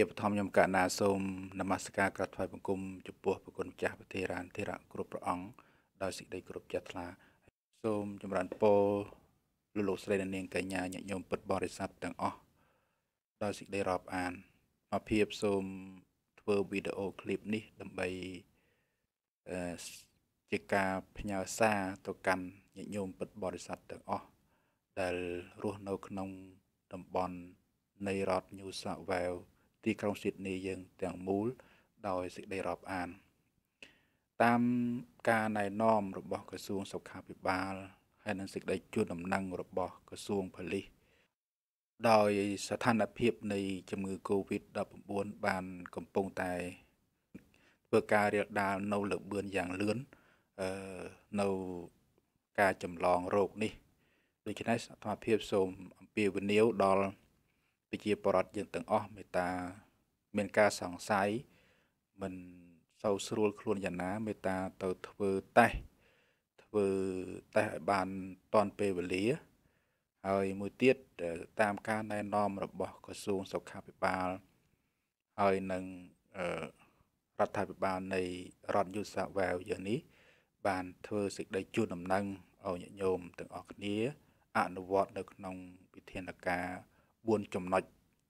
ជាបឋមខ្ញុំកណ្ណាសូមនមស្ការក្រាបថ្វាយបង្គំចំពោះព្រះគុណម្ចាស់ពធិរានធិរៈគ្រប់ព្រះអង្គដោយសេចក្តីគោរពជ្រះថ្លាសូមចម្រើនពរលោកលោកស្រីនាងកញ្ញាញាតិញោមពុទ្ធបរិស័ទទាំងអស់ដោយសេចក្តីរាប់អានមកភាពសូមធ្វើវីដេអូឃ្លីបនេះដើម្បីជាការផ្ញើសារទៅកាន់ញាតិញោមពុទ្ធបរិស័ទទាំងអស់ដែលរស់នៅក្នុងតំបន់នៃរដ្ឋ New South Wales ទីក្រុងស៊ីដនីយើងទាំងមូលដោយសេចក្តីរាប់អាន តាមការណែនាំរបស់ក្រសួងសុខាភិបាលហើយនិងសេចក្តីជួនដំណឹងរបស់ក្រសួងប៉ូលីសដោយស្ថានភាពនៃជំងឺ Covid-19 បានកំពុងតែធ្វើការរាលដាលនៅលើបឿនយ៉ាងលឿនអឺនៅការចម្លងរោគនេះដូច្នេះសកម្មភាពសូមអំពាវនាវដល់ប្រជាពលរដ្ឋយើងទាំងអស់មេត្តាមានការសង្ស័យមិនសូវស្រួលខ្លួនយ៉ាងណា មេត្តាទៅធ្វើតេស្តធ្វើតេស្តឲ្យបានតាន់ពេលវេលាហើយមួយទៀតតាមការណែនាំរបស់ក្រសួងសុខាភិបាលហើយនឹងរដ្ឋាភិបាលនៃរដ្ឋយូសាវែលយើងនេះ បានធ្វើសេចក្តីជូនដំណឹងឲ្យញាតិញោមទាំងអស់គ្នាអនុវត្ត នៅ ក្នុងវិធានការ4ចំណុច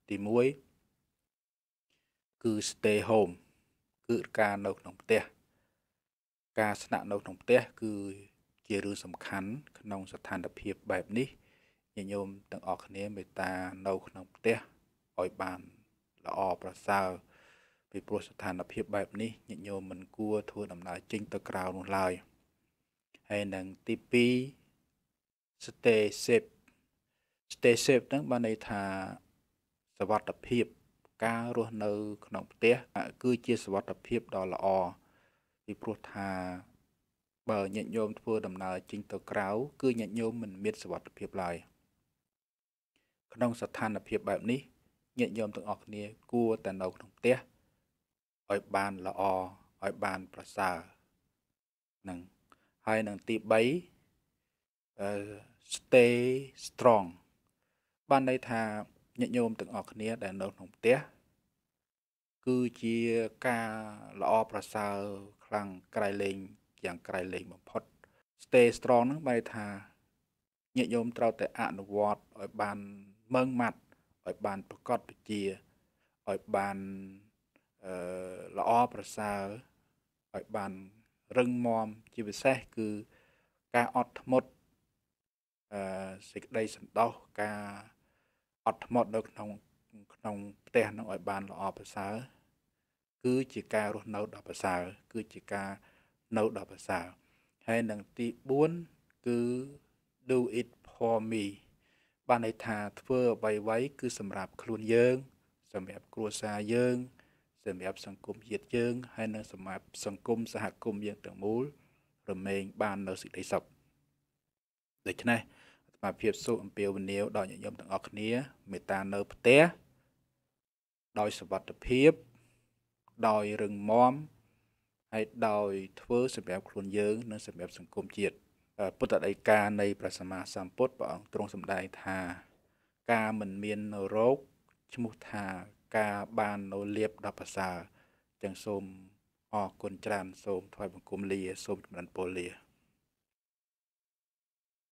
ទី1គឺ stay home គឺការនៅក្នុងផ្ទះការស្នាក់នៅក្នុងផ្ទះគឺជារឿងសំខាន់ក្នុងស្ថានភាពបែបនេះញញោមទាំងអស់គ្នាមេត្តានៅក្នុងផ្ទះឲ្យបានល្អប្រសើរពីព្រោះស្ថានភាពបែបនេះញញោមមិនគួរធ្វើដំណើរចេញទៅក្រៅនោះឡើយហើយនឹងទី2 stay safe stay safe ហ្នឹងបានន័យថាសวัสดิភាពការរស់នៅ ក្នុងផ្ទះគឺជាសวัสดิភាពដ៏ល្អពីព្រោះថាបើញាតិញោមធ្វើដំណើរចេញទៅក្រៅគឺញាតិញោមមិនមានសวัสดิភាពឡើយក្នុងស្ថានភាពបែបនេះញាតិញោមទាំងអស់គ្នា គួរតែនៅក្នុងផ្ទះឲ្យបានល្អឲ្យបានប្រសើរនឹងហើយនឹងទី3 stay strong បានន័យថាញាតិញោមទាំងអស់គ្នា ដែលនៅក្នុងផ្ទះគឺជាការល្អប្រសើរខ្លាំងក្រៃលែងយ៉ាងក្រៃលែងបំផុត Stay strong ហ្នឹងបែរថាញាតិញោមត្រូវតែអនុវត្តឲ្យបានម៉ឺងម៉ាត់ឲ្យបានប្រកបពជាឲ្យបានអឺល្អប្រសើរឲ្យបានរឹងមាំជាពិសេស គឺការអត់ធ្មត់អឺសេចក្តីសន្តោសការអត់ធ្មត់នៅក្នុងក្នុងផ្ទះនឹងឲ្យបានល្អប្រសើរគឺជាការរស់នៅដ៏ប្រសើរគឺជាការនៅដ៏ប្រសើរហើយនឹងទី4គឺ do it for me បានន័យថាធ្វើអ្វីៗគឺសម្រាប់ខ្លួនយើង សម្រាប់គ្រួសារយើងសម្រាប់សង្គមជាតិយើងហើយនិងសម្រាប់សង្គមសហគមន៍យើងទាំងមូលរមែងបាននៅសេចក្តីសុខដូច្នេះសមាភិបសុខអំពាវនាវដល់ញាតិញោមទាំងអស់គ្នាមេត្តានៅផ្ទះដោយសวัสดิភាពដោយរឹងមាំហើយដោយធ្វើសម្រាប់ខ្លួនយើងនិងសម្រាប់សង្គមជាតិពុទ្ធដីកានៃព្រះសម្មាសម្ពុទ្ធព្រះអង្គទ្រង់សម្ដែងថាការមិនមាននៅរោគឈ្មោះថាការបាននៅលៀបដល់ប្រសើរទាំងសូមអរគុណច្រើនសូមថ្វាយបង្គំលាសូមចម្រើនពរលា